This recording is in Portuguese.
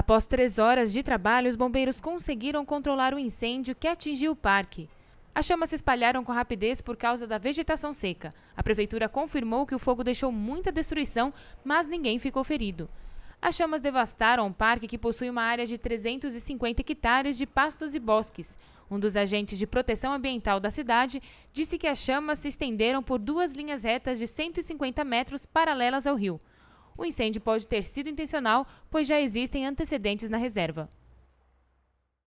Após três horas de trabalho, os bombeiros conseguiram controlar o incêndio que atingiu o parque. As chamas se espalharam com rapidez por causa da vegetação seca. A prefeitura confirmou que o fogo deixou muita destruição, mas ninguém ficou ferido. As chamas devastaram o parque, que possui uma área de 350 hectares de pastos e bosques. Um dos agentes de proteção ambiental da cidade disse que as chamas se estenderam por duas linhas retas de 150 metros paralelas ao rio o incêndio pode ter sido intencional, pois já existem antecedentes na reserva.